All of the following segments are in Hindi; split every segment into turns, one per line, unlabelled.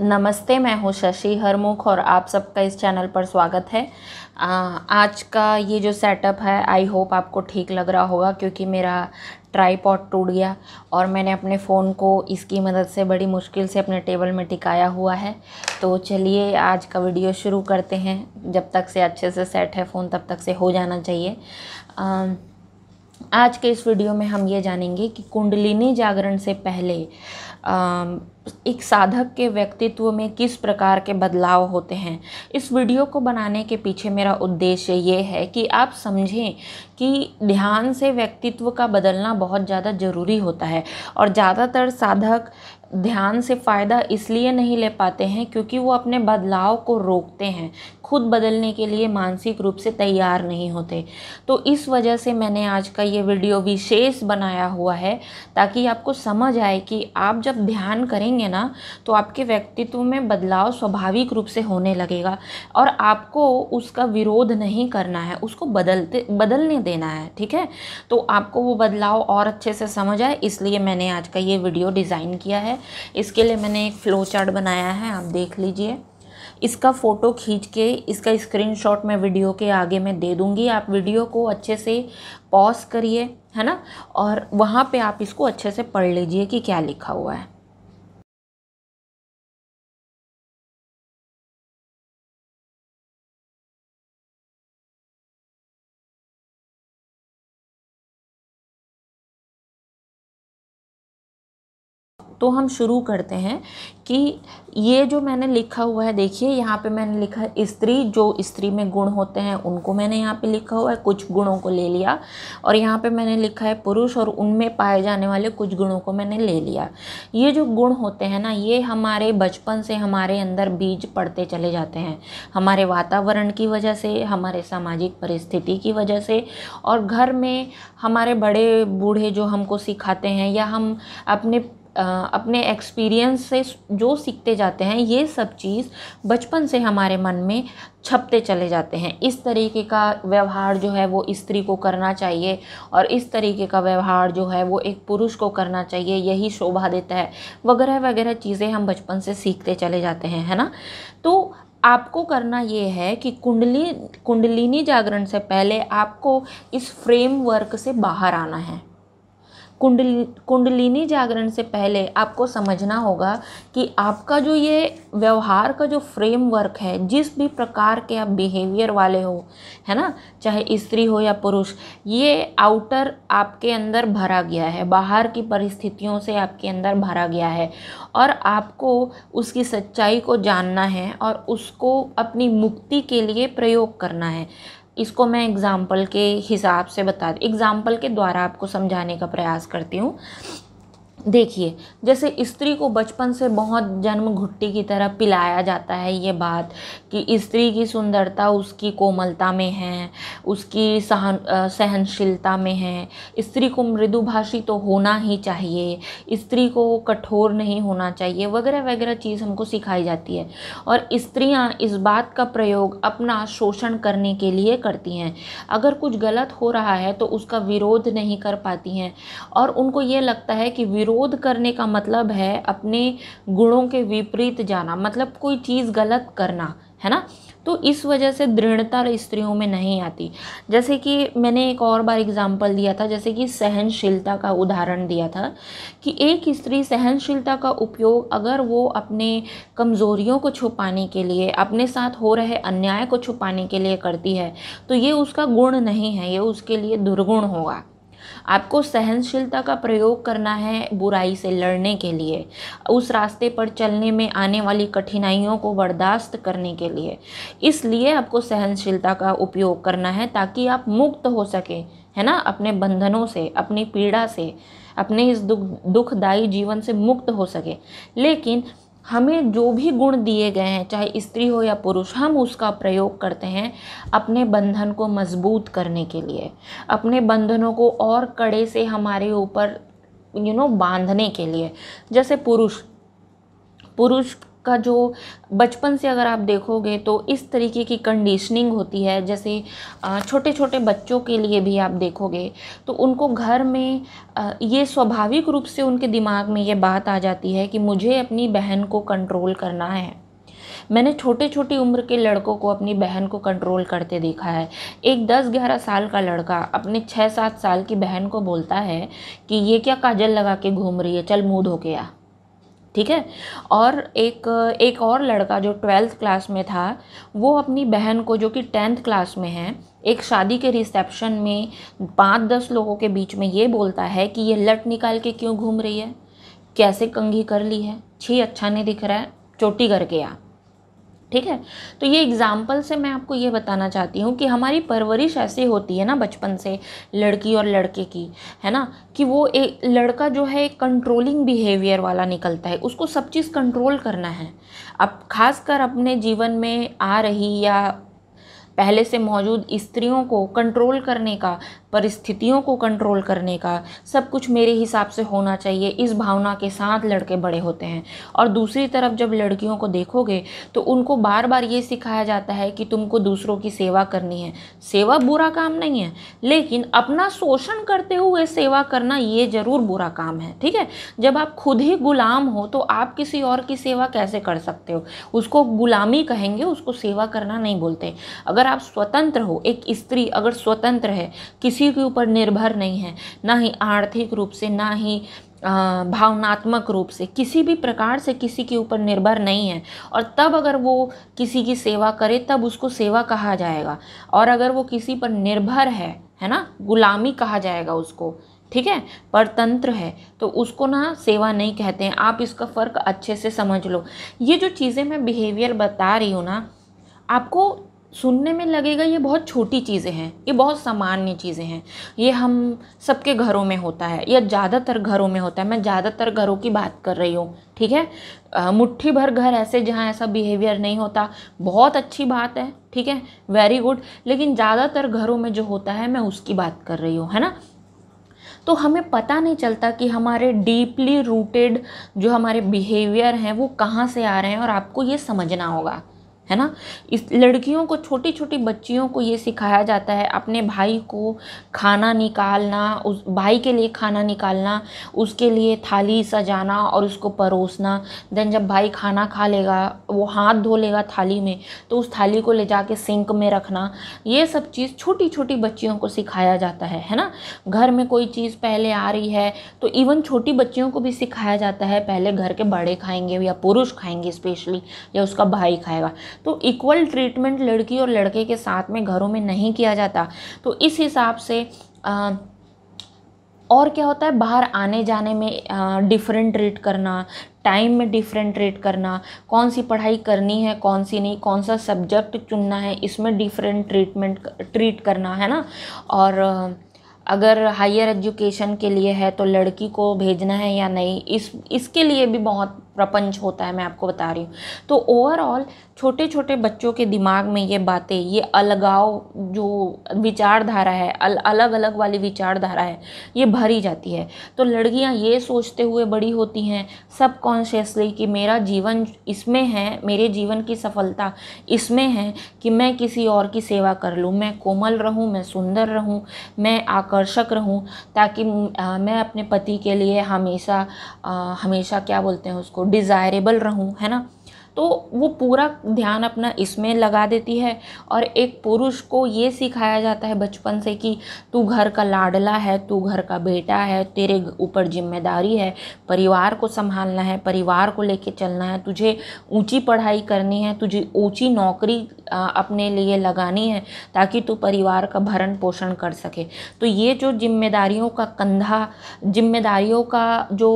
नमस्ते मैं हूँ शशि हरमुख और आप सबका इस चैनल पर स्वागत है आ, आज का ये जो सेटअप है आई होप आपको ठीक लग रहा होगा क्योंकि मेरा ट्राईपॉड टूट गया और मैंने अपने फ़ोन को इसकी मदद से बड़ी मुश्किल से अपने टेबल में टिकाया हुआ है तो चलिए आज का वीडियो शुरू करते हैं जब तक से अच्छे से सेट है फ़ोन तब तक से हो जाना चाहिए आ, आज के इस वीडियो में हम ये जानेंगे कि कुंडलिनी जागरण से पहले एक साधक के व्यक्तित्व में किस प्रकार के बदलाव होते हैं इस वीडियो को बनाने के पीछे मेरा उद्देश्य ये है कि आप समझें कि ध्यान से व्यक्तित्व का बदलना बहुत ज़्यादा ज़रूरी होता है और ज़्यादातर साधक ध्यान से फ़ायदा इसलिए नहीं ले पाते हैं क्योंकि वो अपने बदलाव को रोकते हैं खुद बदलने के लिए मानसिक रूप से तैयार नहीं होते तो इस वजह से मैंने आज का ये वीडियो विशेष बनाया हुआ है ताकि आपको समझ आए कि आप जब ध्यान करेंगे ना तो आपके व्यक्तित्व में बदलाव स्वाभाविक रूप से होने लगेगा और आपको उसका विरोध नहीं करना है उसको बदलते बदलने देना है ठीक है तो आपको वो बदलाव और अच्छे से समझ आए इसलिए मैंने आज का ये वीडियो डिज़ाइन किया है है इसके लिए मैंने एक फ़्लो चार्ट बनाया है आप देख लीजिए इसका फ़ोटो खींच के इसका स्क्रीनशॉट मैं वीडियो के आगे मैं दे दूंगी आप वीडियो को अच्छे से पॉज करिए है ना और वहाँ पे आप इसको अच्छे से पढ़ लीजिए कि क्या लिखा हुआ है तो हम शुरू करते हैं कि ये जो मैंने लिखा हुआ है देखिए यहाँ पे मैंने लिखा है स्त्री जो स्त्री में गुण होते हैं उनको मैंने यहाँ पे लिखा हुआ है कुछ गुणों को ले लिया और यहाँ पे मैंने लिखा है पुरुष और उनमें पाए जाने वाले कुछ गुणों को मैंने ले लिया ये जो गुण होते हैं ना ये हमारे बचपन से हमारे अंदर बीज पड़ते चले जाते हैं हमारे वातावरण की वजह से हमारे सामाजिक परिस्थिति की वजह से और घर में हमारे बड़े बूढ़े जो हमको सिखाते हैं या हम अपने अपने एक्सपीरियंस से जो सीखते जाते हैं ये सब चीज़ बचपन से हमारे मन में छपते चले जाते हैं इस तरीके का व्यवहार जो है वो स्त्री को करना चाहिए और इस तरीके का व्यवहार जो है वो एक पुरुष को करना चाहिए यही शोभा देता है वगैरह वगैरह चीज़ें हम बचपन से सीखते चले जाते हैं है ना तो आपको करना ये है कि कुंडली कुंडलिनी जागरण से पहले आपको इस फ्रेमवर्क से बाहर आना है कुंडली कुंडलिनी जागरण से पहले आपको समझना होगा कि आपका जो ये व्यवहार का जो फ्रेमवर्क है जिस भी प्रकार के आप बिहेवियर वाले हो है ना चाहे स्त्री हो या पुरुष ये आउटर आपके अंदर भरा गया है बाहर की परिस्थितियों से आपके अंदर भरा गया है और आपको उसकी सच्चाई को जानना है और उसको अपनी मुक्ति के लिए प्रयोग करना है इसको मैं एग्ज़ाम्पल के हिसाब से बता एग्ज़ाम्पल के द्वारा आपको समझाने का प्रयास करती हूँ देखिए जैसे स्त्री को बचपन से बहुत जन्म घुट्टी की तरह पिलाया जाता है ये बात कि स्त्री की सुंदरता उसकी कोमलता में है उसकी सहन सहनशीलता में है स्त्री को मृदुभाषी तो होना ही चाहिए स्त्री को कठोर नहीं होना चाहिए वगैरह वगैरह चीज़ हमको सिखाई जाती है और स्त्रियाँ इस बात का प्रयोग अपना शोषण करने के लिए करती हैं अगर कुछ गलत हो रहा है तो उसका विरोध नहीं कर पाती हैं और उनको ये लगता है कि विरोध विरोध करने का मतलब है अपने गुणों के विपरीत जाना मतलब कोई चीज़ गलत करना है ना तो इस वजह से दृढ़ता स्त्रियों में नहीं आती जैसे कि मैंने एक और बार एग्जाम्पल दिया था जैसे कि सहनशीलता का उदाहरण दिया था कि एक स्त्री सहनशीलता का उपयोग अगर वो अपने कमज़ोरियों को छुपाने के लिए अपने साथ हो रहे अन्याय को छुपाने के लिए करती है तो ये उसका गुण नहीं है ये उसके लिए दुर्गुण होगा आपको सहनशीलता का प्रयोग करना है बुराई से लड़ने के लिए उस रास्ते पर चलने में आने वाली कठिनाइयों को बर्दाश्त करने के लिए इसलिए आपको सहनशीलता का उपयोग करना है ताकि आप मुक्त हो सकें है ना अपने बंधनों से अपनी पीड़ा से अपने इस दुख दुखदायी जीवन से मुक्त हो सके लेकिन हमें जो भी गुण दिए गए हैं चाहे स्त्री हो या पुरुष हम उसका प्रयोग करते हैं अपने बंधन को मजबूत करने के लिए अपने बंधनों को और कड़े से हमारे ऊपर यू नो बांधने के लिए जैसे पुरुष पुरुष का जो बचपन से अगर आप देखोगे तो इस तरीके की कंडीशनिंग होती है जैसे छोटे छोटे बच्चों के लिए भी आप देखोगे तो उनको घर में ये स्वाभाविक रूप से उनके दिमाग में ये बात आ जाती है कि मुझे अपनी बहन को कंट्रोल करना है मैंने छोटे छोटी उम्र के लड़कों को अपनी बहन को कंट्रोल करते देखा है एक दस ग्यारह साल का लड़का अपने छः सात साल की बहन को बोलता है कि ये क्या काजल लगा के घूम रही है चल मुँह धो के आ ठीक है और एक एक और लड़का जो ट्वेल्थ क्लास में था वो अपनी बहन को जो कि टेंथ क्लास में है एक शादी के रिसेप्शन में पाँच दस लोगों के बीच में ये बोलता है कि ये लट निकाल के क्यों घूम रही है कैसे कंघी कर ली है छी अच्छा नहीं दिख रहा है चोटी करके आ ठीक है तो ये एग्ज़ाम्पल से मैं आपको ये बताना चाहती हूँ कि हमारी परवरिश ऐसी होती है ना बचपन से लड़की और लड़के की है ना कि वो एक लड़का जो है एक कंट्रोलिंग बिहेवियर वाला निकलता है उसको सब चीज़ कंट्रोल करना है अब खासकर अपने जीवन में आ रही या पहले से मौजूद स्त्रियों को कंट्रोल करने का परिस्थितियों को कंट्रोल करने का सब कुछ मेरे हिसाब से होना चाहिए इस भावना के साथ लड़के बड़े होते हैं और दूसरी तरफ जब लड़कियों को देखोगे तो उनको बार बार ये सिखाया जाता है कि तुमको दूसरों की सेवा करनी है सेवा बुरा काम नहीं है लेकिन अपना शोषण करते हुए सेवा करना ये ज़रूर बुरा काम है ठीक है जब आप खुद ही गुलाम हो तो आप किसी और की सेवा कैसे कर सकते हो उसको गुलामी कहेंगे उसको सेवा करना नहीं बोलते अगर अगर आप स्वतंत्र हो एक स्त्री अगर स्वतंत्र है किसी के ऊपर निर्भर नहीं है ना ही आर्थिक रूप से ना ही भावनात्मक रूप से किसी भी प्रकार से किसी के ऊपर निर्भर नहीं है और तब अगर वो किसी की सेवा करे तब उसको सेवा कहा जाएगा और अगर वो किसी पर निर्भर है है ना गुलामी कहा जाएगा उसको ठीक है परतंत्र है तो उसको ना सेवा नहीं कहते हैं आप इसका फ़र्क अच्छे से समझ लो ये जो चीज़ें मैं बिहेवियर बता रही हूँ ना आपको सुनने में लगेगा ये बहुत छोटी चीज़ें हैं ये बहुत सामान्य चीज़ें हैं ये हम सबके घरों में होता है या ज़्यादातर घरों में होता है मैं ज़्यादातर घरों की बात कर रही हूँ ठीक है मुट्ठी भर घर ऐसे जहाँ ऐसा बिहेवियर नहीं होता बहुत अच्छी बात है ठीक है वेरी गुड लेकिन ज़्यादातर घरों में जो होता है मैं उसकी बात कर रही हूँ है ना तो हमें पता नहीं चलता कि हमारे डीपली रूटेड जो हमारे बिहेवियर हैं वो कहाँ से आ रहे हैं और आपको ये समझना होगा है ना इस लड़कियों को छोटी छोटी बच्चियों को ये सिखाया जाता है अपने भाई को खाना निकालना उस भाई के लिए खाना निकालना उसके लिए थाली सजाना और उसको परोसना देन जब भाई खाना खा लेगा वो हाथ धो लेगा थाली में तो उस थाली को ले जाके सिंक में रखना ये सब चीज़ छोटी छोटी बच्चियों को सिखाया जाता है है ना घर में कोई चीज़ पहले आ रही है तो इवन छोटी बच्चियों को भी सिखाया जाता है पहले घर के बड़े खाएंगे या पुरुष खाएंगे स्पेशली या उसका भाई खाएगा तो इक्वल ट्रीटमेंट लड़की और लड़के के साथ में घरों में नहीं किया जाता तो इस हिसाब से आ, और क्या होता है बाहर आने जाने में डिफरेंट ट्रीट करना टाइम में डिफरेंट ट्रीट करना कौन सी पढ़ाई करनी है कौन सी नहीं कौन सा सब्जेक्ट चुनना है इसमें डिफरेंट ट्रीटमेंट ट्रीट करना है ना और अगर हायर एजुकेशन के लिए है तो लड़की को भेजना है या नहीं इस इसके लिए भी बहुत प्रपंच होता है मैं आपको बता रही हूँ तो ओवरऑल छोटे छोटे बच्चों के दिमाग में ये बातें ये अलगाव जो विचारधारा है अल, अलग अलग वाली विचारधारा है ये भरी जाती है तो लड़कियाँ ये सोचते हुए बड़ी होती हैं सब कॉन्शियसली कि मेरा जीवन इसमें है मेरे जीवन की सफलता इसमें है कि मैं किसी और की सेवा कर लूँ मैं कोमल रहूँ मैं सुंदर रहूँ मैं आकर्षक रहूँ ताकि मैं अपने पति के लिए हमेशा हमेशा क्या बोलते हैं उसको डिज़ायरेबल रहूँ है ना तो वो पूरा ध्यान अपना इसमें लगा देती है और एक पुरुष को ये सिखाया जाता है बचपन से कि तू घर का लाडला है तू घर का बेटा है तेरे ऊपर जिम्मेदारी है परिवार को संभालना है परिवार को लेके चलना है तुझे ऊंची पढ़ाई करनी है तुझे ऊंची नौकरी अपने लिए लगानी है ताकि तू परिवार का भरण पोषण कर सके तो ये जो जिम्मेदारियों का कंधा जिम्मेदारियों का जो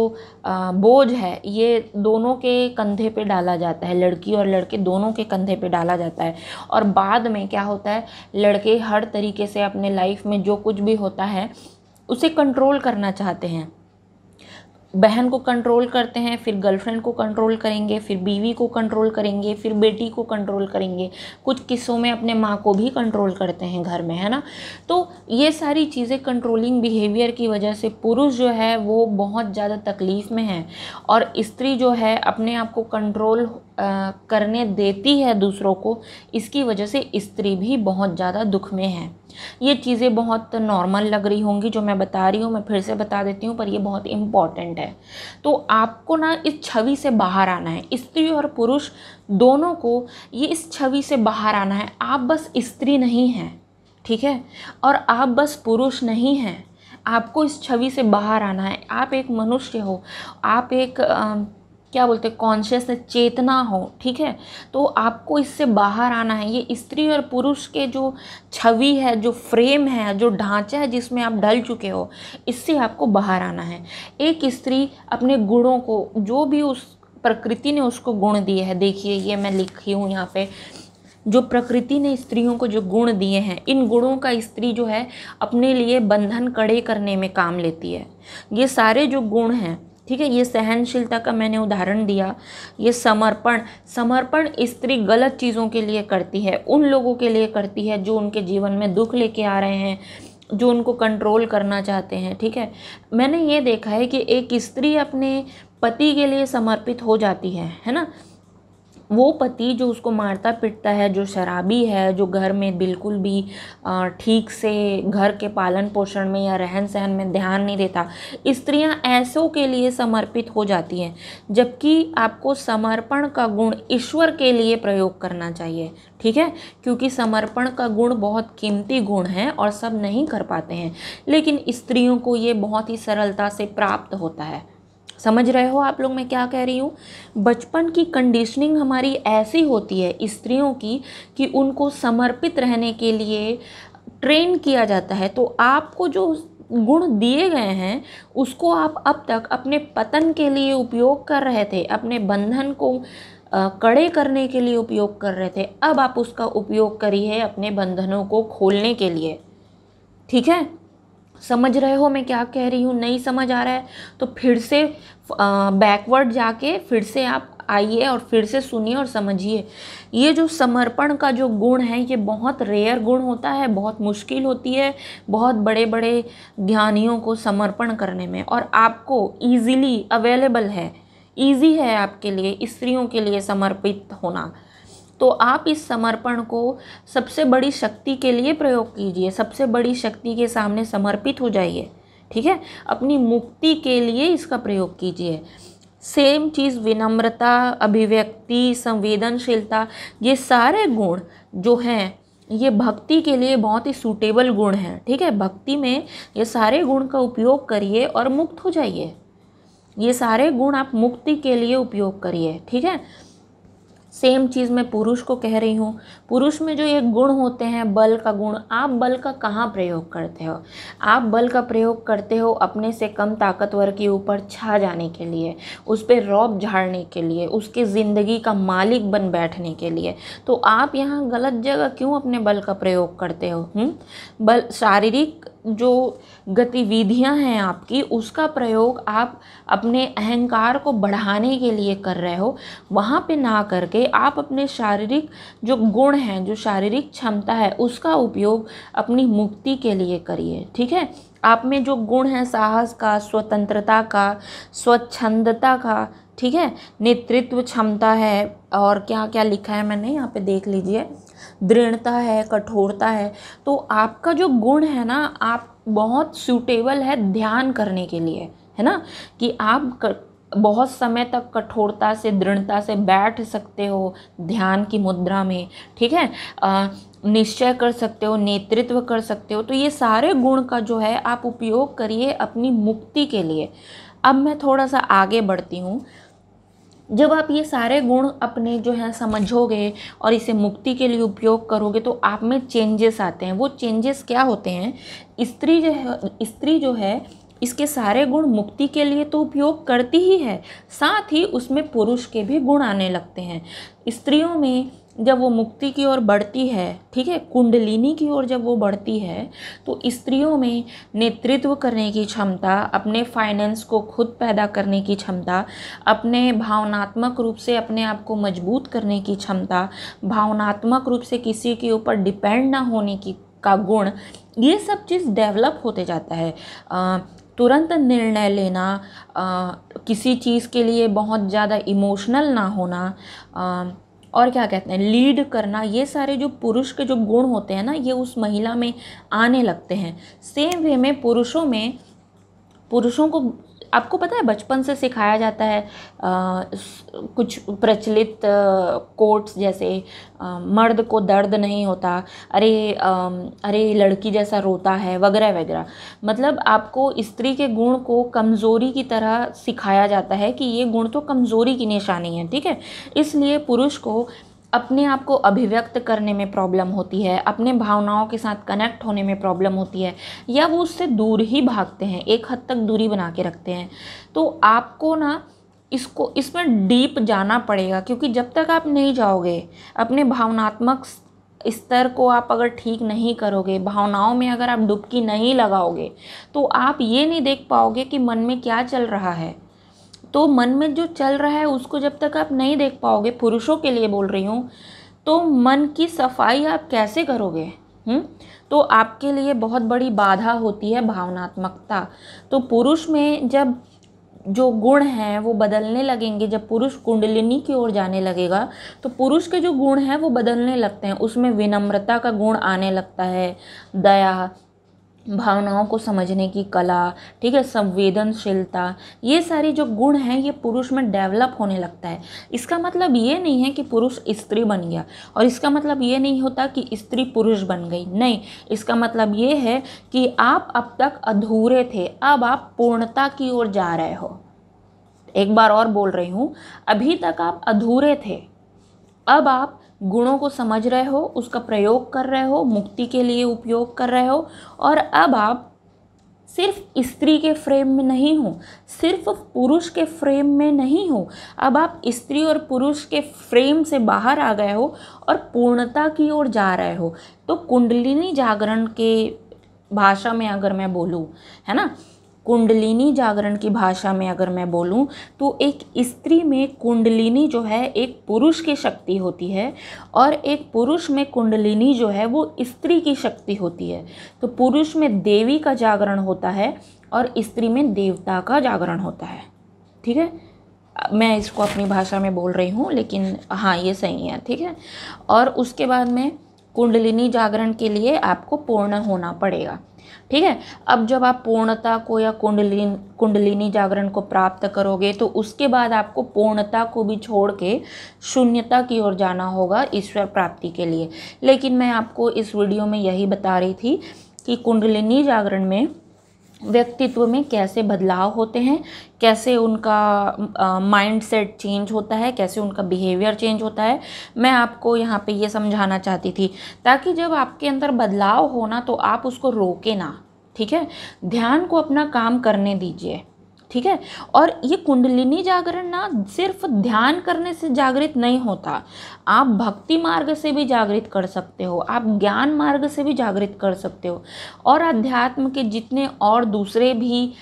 बोझ है ये दोनों के कंधे पे डाला जाता है है लड़की और लड़के दोनों के कंधे पे डाला जाता है और बाद में क्या होता है लड़के हर तरीके से अपने लाइफ में जो कुछ भी होता है उसे कंट्रोल करना चाहते हैं बहन को कंट्रोल करते हैं फिर गर्लफ्रेंड को कंट्रोल करेंगे फिर बीवी को कंट्रोल करेंगे फिर बेटी को कंट्रोल करेंगे कुछ किस्सों में अपने माँ को भी कंट्रोल करते हैं घर में है ना तो ये सारी चीज़ें कंट्रोलिंग बिहेवियर की वजह से पुरुष जो है वो बहुत ज़्यादा तकलीफ़ में है और स्त्री जो है अपने आप को कंट्रोल करने देती है दूसरों को इसकी वजह से स्त्री भी बहुत ज़्यादा दुख में है ये चीज़ें बहुत नॉर्मल लग रही होंगी जो मैं बता रही हूँ मैं फिर से बता देती हूँ पर ये बहुत इम्पॉर्टेंट है तो आपको ना इस छवि से बाहर आना है स्त्री और पुरुष दोनों को ये इस छवि से बाहर आना है आप बस स्त्री नहीं हैं ठीक है और आप बस पुरुष नहीं हैं आपको इस छवि से बाहर आना है आप एक मनुष्य हो आप एक आ, क्या बोलते हैं कॉन्शियस चेतना हो ठीक है तो आपको इससे बाहर आना है ये स्त्री और पुरुष के जो छवि है जो फ्रेम है जो ढांचा है जिसमें आप ढल चुके हो इससे आपको बाहर आना है एक स्त्री अपने गुणों को जो भी उस प्रकृति ने उसको गुण दिए है देखिए ये मैं लिखी हूँ यहाँ पे जो प्रकृति ने स्त्रियों को जो गुण दिए हैं इन गुणों का स्त्री जो है अपने लिए बंधन कड़े करने में काम लेती है ये सारे जो गुण हैं ठीक है ये सहनशीलता का मैंने उदाहरण दिया ये समर्पण समर्पण स्त्री गलत चीज़ों के लिए करती है उन लोगों के लिए करती है जो उनके जीवन में दुख लेके आ रहे हैं जो उनको कंट्रोल करना चाहते हैं ठीक है मैंने ये देखा है कि एक स्त्री अपने पति के लिए समर्पित हो जाती है है ना वो पति जो उसको मारता पीटता है जो शराबी है जो घर में बिल्कुल भी ठीक से घर के पालन पोषण में या रहन सहन में ध्यान नहीं देता स्त्रियां ऐसों के लिए समर्पित हो जाती हैं जबकि आपको समर्पण का गुण ईश्वर के लिए प्रयोग करना चाहिए ठीक है क्योंकि समर्पण का गुण बहुत कीमती गुण है और सब नहीं कर पाते हैं लेकिन स्त्रियों को ये बहुत ही सरलता से प्राप्त होता है समझ रहे हो आप लोग मैं क्या कह रही हूँ बचपन की कंडीशनिंग हमारी ऐसी होती है स्त्रियों की कि उनको समर्पित रहने के लिए ट्रेन किया जाता है तो आपको जो गुण दिए गए हैं उसको आप अब तक अपने पतन के लिए उपयोग कर रहे थे अपने बंधन को कड़े करने के लिए उपयोग कर रहे थे अब आप उसका उपयोग करिए अपने बंधनों को खोलने के लिए ठीक है समझ रहे हो मैं क्या कह रही हूँ नहीं समझ आ रहा है तो फिर से बैकवर्ड जाके फिर से आप आइए और फिर से सुनिए और समझिए ये जो समर्पण का जो गुण है ये बहुत रेयर गुण होता है बहुत मुश्किल होती है बहुत बड़े बड़े ज्ञानियों को समर्पण करने में और आपको ईजीली अवेलेबल है ईजी है आपके लिए स्त्रियों के लिए समर्पित होना तो आप इस समर्पण को सबसे बड़ी शक्ति के लिए प्रयोग कीजिए सबसे बड़ी शक्ति के सामने समर्पित हो जाइए ठीक है अपनी मुक्ति के लिए इसका प्रयोग कीजिए सेम चीज़ विनम्रता अभिव्यक्ति संवेदनशीलता ये सारे गुण जो हैं ये भक्ति के लिए बहुत ही सूटेबल गुण हैं ठीक है भक्ति में ये सारे गुण का उपयोग करिए और मुक्त हो जाइए ये सारे गुण आप मुक्ति के लिए उपयोग करिए ठीक है सेम चीज़ मैं पुरुष को कह रही हूँ पुरुष में जो ये गुण होते हैं बल का गुण आप बल का कहाँ प्रयोग करते हो आप बल का प्रयोग करते हो अपने से कम ताकतवर के ऊपर छा जाने के लिए उस पर रौब झाड़ने के लिए उसके ज़िंदगी का मालिक बन बैठने के लिए तो आप यहाँ गलत जगह क्यों अपने बल का प्रयोग करते हो हुँ? हम्म? बल शारीरिक जो गतिविधियां हैं आपकी उसका प्रयोग आप अपने अहंकार को बढ़ाने के लिए कर रहे हो वहाँ पे ना करके आप अपने शारीरिक जो गुण हैं जो शारीरिक क्षमता है उसका उपयोग अपनी मुक्ति के लिए करिए ठीक है आप में जो गुण है साहस का स्वतंत्रता का स्वच्छंदता का ठीक है नेतृत्व क्षमता है और क्या क्या लिखा है मैंने यहाँ पे देख लीजिए दृढ़ता है कठोरता है तो आपका जो गुण है ना आप बहुत सूटेबल है ध्यान करने के लिए है ना कि आप कर, बहुत समय तक कठोरता से दृढ़ता से बैठ सकते हो ध्यान की मुद्रा में ठीक है निश्चय कर सकते हो नेतृत्व कर सकते हो तो ये सारे गुण का जो है आप उपयोग करिए अपनी मुक्ति के लिए अब मैं थोड़ा सा आगे बढ़ती हूँ जब आप ये सारे गुण अपने जो है समझोगे और इसे मुक्ति के लिए उपयोग करोगे तो आप में चेंजेस आते हैं वो चेंजेस क्या होते हैं स्त्री जो है स्त्री जो है इसके सारे गुण मुक्ति के लिए तो उपयोग करती ही है साथ ही उसमें पुरुष के भी गुण आने लगते हैं स्त्रियों में जब वो मुक्ति की ओर बढ़ती है ठीक है कुंडलिनी की ओर जब वो बढ़ती है तो स्त्रियों में नेतृत्व करने की क्षमता अपने फाइनेंस को खुद पैदा करने की क्षमता अपने भावनात्मक रूप से अपने आप को मजबूत करने की क्षमता भावनात्मक रूप से किसी के ऊपर डिपेंड ना होने की का गुण ये सब चीज़ डेवलप होते जाता है आ, तुरंत निर्णय लेना आ, किसी चीज़ के लिए बहुत ज़्यादा इमोशनल ना होना आ, और क्या कहते हैं लीड करना ये सारे जो पुरुष के जो गुण होते हैं ना ये उस महिला में आने लगते हैं सेम वे में पुरुषों में पुरुषों को आपको पता है बचपन से सिखाया जाता है आ, कुछ प्रचलित कोट्स जैसे आ, मर्द को दर्द नहीं होता अरे आ, अरे लड़की जैसा रोता है वगैरह वगैरह मतलब आपको स्त्री के गुण को कमज़ोरी की तरह सिखाया जाता है कि ये गुण तो कमज़ोरी की निशानी है ठीक है इसलिए पुरुष को अपने आप को अभिव्यक्त करने में प्रॉब्लम होती है अपने भावनाओं के साथ कनेक्ट होने में प्रॉब्लम होती है या वो उससे दूर ही भागते हैं एक हद तक दूरी बना के रखते हैं तो आपको ना इसको इसमें डीप जाना पड़ेगा क्योंकि जब तक आप नहीं जाओगे अपने भावनात्मक स्तर को आप अगर ठीक नहीं करोगे भावनाओं में अगर आप डुबकी नहीं लगाओगे तो आप ये नहीं देख पाओगे कि मन में क्या चल रहा है तो मन में जो चल रहा है उसको जब तक आप नहीं देख पाओगे पुरुषों के लिए बोल रही हूँ तो मन की सफाई आप कैसे करोगे हुँ? तो आपके लिए बहुत बड़ी बाधा होती है भावनात्मकता तो पुरुष में जब जो गुण हैं वो बदलने लगेंगे जब पुरुष कुंडलिनी की ओर जाने लगेगा तो पुरुष के जो गुण हैं वो बदलने लगते हैं उसमें विनम्रता का गुण आने लगता है दया भावनाओं को समझने की कला ठीक है संवेदनशीलता ये सारी जो गुण हैं ये पुरुष में डेवलप होने लगता है इसका मतलब ये नहीं है कि पुरुष स्त्री बन गया और इसका मतलब ये नहीं होता कि स्त्री पुरुष बन गई नहीं इसका मतलब ये है कि आप अब तक अधूरे थे अब आप पूर्णता की ओर जा रहे हो एक बार और बोल रही हूँ अभी तक आप अधूरे थे अब आप गुणों को समझ रहे हो उसका प्रयोग कर रहे हो मुक्ति के लिए उपयोग कर रहे हो और अब आप सिर्फ स्त्री के फ्रेम में नहीं हो सिर्फ पुरुष के फ्रेम में नहीं हो अब आप स्त्री और पुरुष के फ्रेम से बाहर आ गए हो और पूर्णता की ओर जा रहे हो तो कुंडलिनी जागरण के भाषा में अगर मैं बोलूँ है ना कुंडलिनी जागरण की भाषा में अगर मैं बोलूँ तो एक स्त्री में कुंडलिनी जो है एक पुरुष की शक्ति होती है और एक पुरुष में कुंडलिनी जो है वो स्त्री की शक्ति होती है तो पुरुष में देवी का जागरण होता है और स्त्री में देवता का जागरण होता है ठीक है मैं इसको अपनी भाषा में बोल रही हूँ लेकिन हाँ ये सही है ठीक है और उसके बाद में कुंडलिनी जागरण के लिए आपको पूर्ण होना पड़ेगा ठीक है अब जब आप पूर्णता को या कुंडलिन कुंडलिनी जागरण को प्राप्त करोगे तो उसके बाद आपको पूर्णता को भी छोड़ के शून्यता की ओर जाना होगा ईश्वर प्राप्ति के लिए लेकिन मैं आपको इस वीडियो में यही बता रही थी कि कुंडलिनी जागरण में व्यक्तित्व में कैसे बदलाव होते हैं कैसे उनका माइंड सेट चेंज होता है कैसे उनका बिहेवियर चेंज होता है मैं आपको यहाँ पे ये समझाना चाहती थी ताकि जब आपके अंदर बदलाव होना तो आप उसको रोके ना ठीक है ध्यान को अपना काम करने दीजिए ठीक है और ये कुंडलिनी जागरण ना सिर्फ ध्यान करने से जागृत नहीं होता आप भक्ति मार्ग से भी जागृत कर सकते हो आप ज्ञान मार्ग से भी जागृत कर सकते हो और अध्यात्म के जितने और दूसरे भी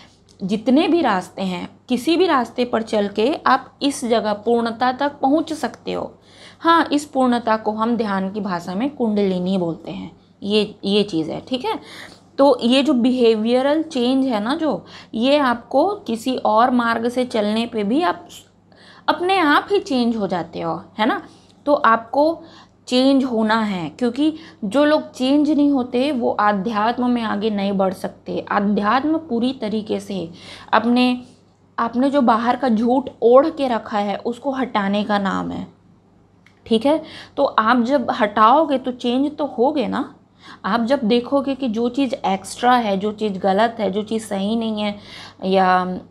जितने भी रास्ते हैं किसी भी रास्ते पर चल के आप इस जगह पूर्णता तक पहुंच सकते हो हाँ इस पूर्णता को हम ध्यान की भाषा में कुंडलिनी बोलते हैं ये ये चीज़ है ठीक है तो ये जो बिहेवियरल चेंज है ना जो ये आपको किसी और मार्ग से चलने पे भी आप अपने आप ही चेंज हो जाते हो है ना तो आपको चेंज होना है क्योंकि जो लोग चेंज नहीं होते वो आध्यात्म में आगे नहीं बढ़ सकते आध्यात्म पूरी तरीके से अपने आपने जो बाहर का झूठ ओढ़ के रखा है उसको हटाने का नाम है ठीक है तो आप जब हटाओगे तो चेंज तो होगे ना आप जब देखोगे कि जो चीज़ एक्स्ट्रा है जो चीज़ गलत है जो चीज़ सही नहीं है या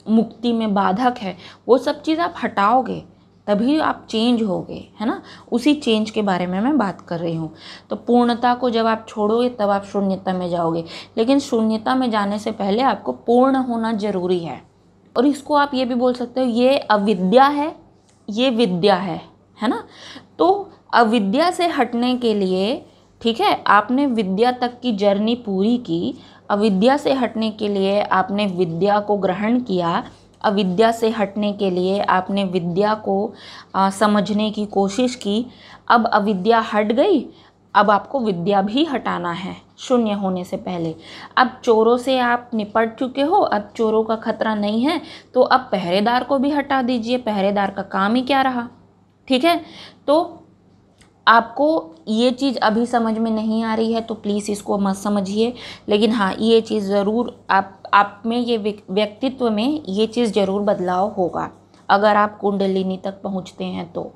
मुक्ति में बाधक है वो सब चीज़ आप हटाओगे तभी आप चेंज होगे है ना उसी चेंज के बारे में मैं बात कर रही हूँ तो पूर्णता को जब आप छोड़ोगे तब आप शून्यता में जाओगे लेकिन शून्यता में जाने से पहले आपको पूर्ण होना ज़रूरी है और इसको आप ये भी बोल सकते हो ये अविद्या है ये विद्या है है ना तो अविद्या से हटने के लिए ठीक है आपने विद्या तक की जर्नी पूरी की अविद्या से हटने के लिए आपने विद्या को ग्रहण किया अविद्या से हटने के लिए आपने विद्या को आ, समझने की कोशिश की अब अविद्या हट गई अब आपको विद्या भी हटाना है शून्य होने से पहले अब चोरों से आप निपट चुके हो अब चोरों का खतरा नहीं है तो अब पहरेदार को भी हटा दीजिए पहरेदार का काम ही क्या रहा ठीक है तो आपको ये चीज़ अभी समझ में नहीं आ रही है तो प्लीज़ इसको मत समझिए लेकिन हाँ ये चीज़ ज़रूर आप आप में ये व्यक्तित्व में ये चीज़ ज़रूर बदलाव होगा अगर आप कुंडलिनी तक पहुँचते हैं तो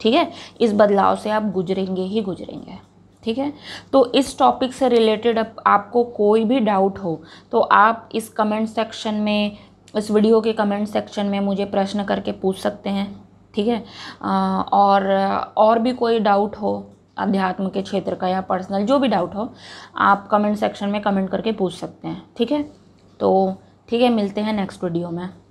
ठीक है इस बदलाव से आप गुजरेंगे ही गुजरेंगे ठीक है तो इस टॉपिक से रिलेटेड अब आपको कोई भी डाउट हो तो आप इस कमेंट सेक्शन में इस वीडियो के कमेंट सेक्शन में मुझे प्रश्न करके पूछ सकते हैं ठीक है और और भी कोई डाउट हो अध्यात्म के क्षेत्र का या पर्सनल जो भी डाउट हो आप कमेंट सेक्शन में कमेंट करके पूछ सकते हैं ठीक है तो ठीक है मिलते हैं नेक्स्ट वीडियो में